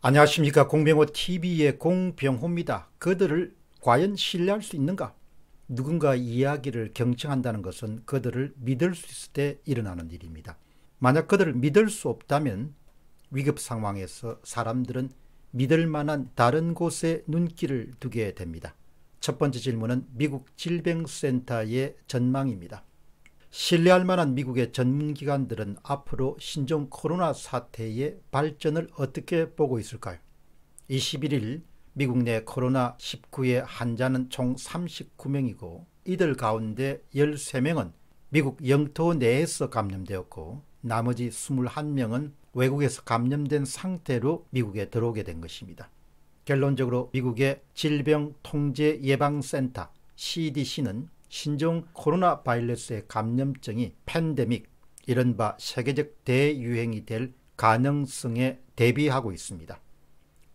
안녕하십니까 공병호TV의 공병호입니다. 그들을 과연 신뢰할 수 있는가? 누군가 이야기를 경청한다는 것은 그들을 믿을 수 있을 때 일어나는 일입니다. 만약 그들을 믿을 수 없다면 위급 상황에서 사람들은 믿을 만한 다른 곳에 눈길을 두게 됩니다. 첫 번째 질문은 미국 질병센터의 전망입니다. 신뢰할 만한 미국의 전문기관들은 앞으로 신종 코로나 사태의 발전을 어떻게 보고 있을까요? 21일 미국 내 코로나19의 환자는 총 39명이고 이들 가운데 13명은 미국 영토 내에서 감염되었고 나머지 21명은 외국에서 감염된 상태로 미국에 들어오게 된 것입니다. 결론적으로 미국의 질병통제예방센터 CDC는 신종 코로나 바이러스의 감염증이 팬데믹, 이른바 세계적 대유행이 될 가능성에 대비하고 있습니다.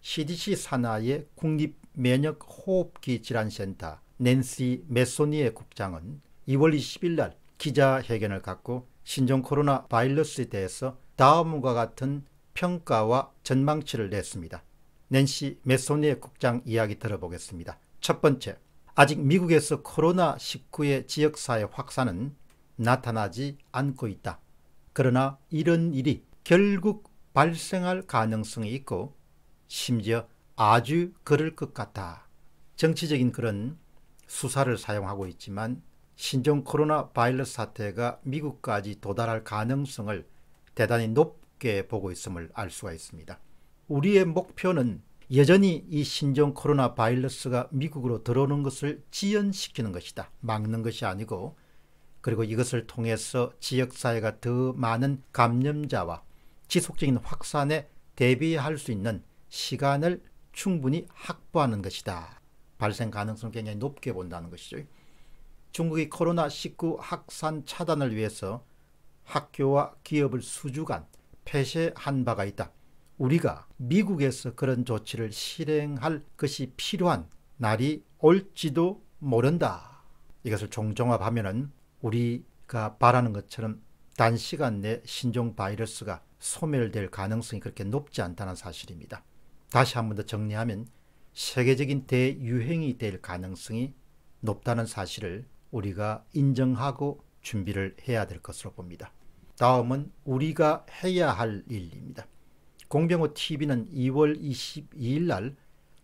CDC 산하의 국립면역호흡기 질환센터 낸시 메소니의 국장은 2월 20일 날 기자회견을 갖고 신종 코로나 바이러스에 대해서 다음과 같은 평가와 전망치를 냈습니다. 낸시 메소니의 국장 이야기 들어보겠습니다. 첫 번째, 아직 미국에서 코로나19의 지역사회 확산은 나타나지 않고 있다. 그러나 이런 일이 결국 발생할 가능성이 있고 심지어 아주 그럴 것 같다. 정치적인 그런 수사를 사용하고 있지만 신종 코로나 바이러스 사태가 미국까지 도달할 가능성을 대단히 높게 보고 있음을 알 수가 있습니다. 우리의 목표는 여전히 이 신종 코로나 바이러스가 미국으로 들어오는 것을 지연시키는 것이다. 막는 것이 아니고 그리고 이것을 통해서 지역사회가 더 많은 감염자와 지속적인 확산에 대비할 수 있는 시간을 충분히 확보하는 것이다. 발생 가능성을 굉장히 높게 본다는 것이죠. 중국이 코로나19 확산 차단을 위해서 학교와 기업을 수주간 폐쇄한 바가 있다. 우리가 미국에서 그런 조치를 실행할 것이 필요한 날이 올지도 모른다. 이것을 종종합하면 우리가 바라는 것처럼 단시간 내 신종 바이러스가 소멸될 가능성이 그렇게 높지 않다는 사실입니다. 다시 한 번 더 정리하면 세계적인 대유행이 될 가능성이 높다는 사실을 우리가 인정하고 준비를 해야 될 것으로 봅니다. 다음은 우리가 해야 할 일입니다. 공병호 TV는 2월 22일 날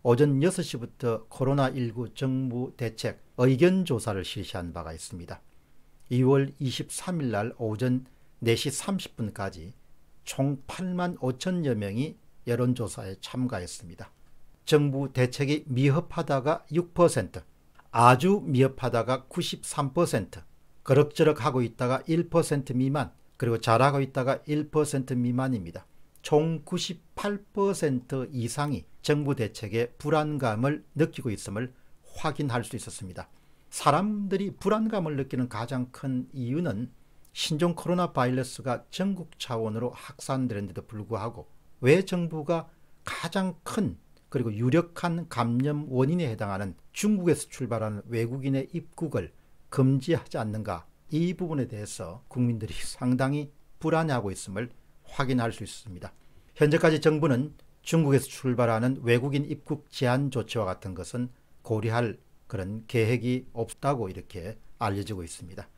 오전 6시부터 코로나19 정부 대책 의견 조사를 실시한 바가 있습니다. 2월 23일 날 오전 4시 30분까지 총 8만 5천여 명이 여론조사에 참가했습니다. 정부 대책이 미흡하다가 6%, 아주 미흡하다가 93%, 그럭저럭 하고 있다가 1% 미만, 그리고 잘하고 있다가 1% 미만입니다. 총98% 이상이 정부 대책에 불안감을 느끼고 있음을 확인할 수 있었습니다. 사람들이 불안감을 느끼는 가장 큰 이유는 신종 코로나 바이러스가 전국 차원으로 확산되는데도 불구하고 왜 정부가 가장 큰 그리고 유력한 감염 원인에 해당하는 중국에서 출발하는 외국인의 입국을 금지하지 않는가 이 부분에 대해서 국민들이 상당히 불안해하고 있음을 확인할 수 있습니다. 현재까지 정부는 중국에서 출발하는 외국인 입국 제한 조치와 같은 것은 고려할 그런 계획이 없다고 이렇게 알려지고 있습니다.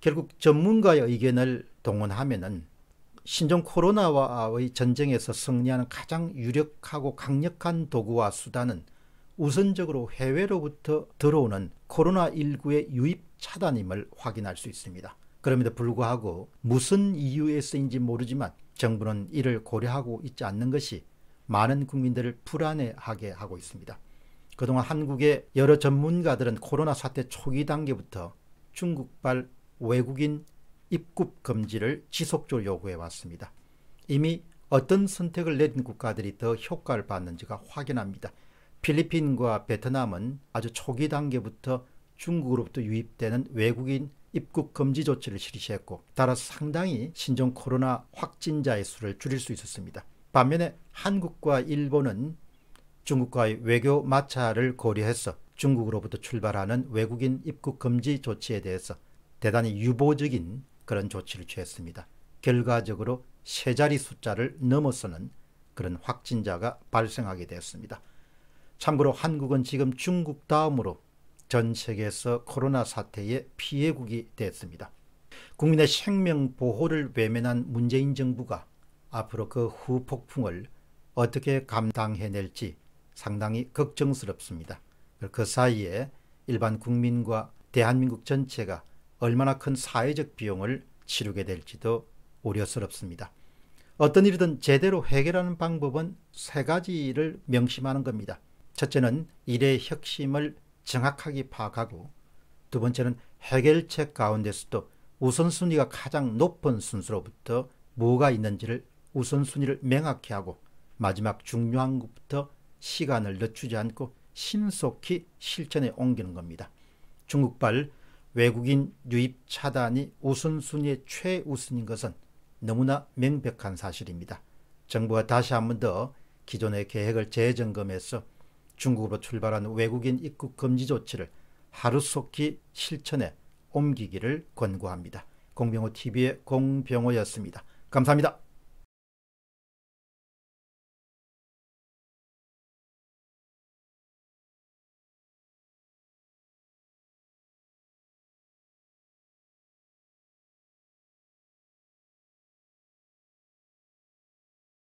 결국 전문가의 의견을 동원하면은 신종 코로나와의 전쟁에서 승리하는 가장 유력하고 강력한 도구와 수단은 우선적으로 해외로부터 들어오는 코로나19의 유입 차단임을 확인할 수 있습니다. 그럼에도 불구하고 무슨 이유에서인지 모르지만 정부는 이를 고려하고 있지 않는 것이 많은 국민들을 불안해하게 하고 있습니다. 그동안 한국의 여러 전문가들은 코로나 사태 초기 단계부터 중국발 외국인 입국 금지를 지속적으로 요구해 왔습니다. 이미 어떤 선택을 내린 국가들이 더 효과를 봤는지가 확인합니다. 필리핀과 베트남은 아주 초기 단계부터 중국으로부터 유입되는 외국인 입국 금지 조치를 실시했고 따라서 상당히 신종 코로나 확진자의 수를 줄일 수 있었습니다. 반면에 한국과 일본은 중국과의 외교 마찰을 고려해서 중국으로부터 출발하는 외국인 입국 금지 조치에 대해서 대단히 유보적인 그런 조치를 취했습니다. 결과적으로 세 자리 숫자를 넘어서는 그런 확진자가 발생하게 되었습니다. 참고로 한국은 지금 중국 다음으로 전 세계에서 코로나 사태의 피해국이 됐습니다. 국민의 생명 보호를 외면한 문재인 정부가 앞으로 그 후폭풍을 어떻게 감당해낼지 상당히 걱정스럽습니다. 그 사이에 일반 국민과 대한민국 전체가 얼마나 큰 사회적 비용을 치르게 될지도 우려스럽습니다. 어떤 일이든 제대로 해결하는 방법은 세 가지를 명심하는 겁니다. 첫째는 일의 혁신을 정확하게 파악하고 두 번째는 해결책 가운데서도 우선순위가 가장 높은 순서로부터 뭐가 있는지를 우선순위를 명확히 하고 마지막 중요한 것부터 시간을 늦추지 않고 신속히 실천에 옮기는 겁니다. 중국발 외국인 유입 차단이 우선순위의 최우선인 것은 너무나 명백한 사실입니다. 정부가 다시 한번 더 기존의 계획을 재점검해서 중국으로 출발한 외국인 입국 금지 조치를 하루속히 실천에 옮기기를 권고합니다. 공병호TV의 공병호였습니다. 감사합니다.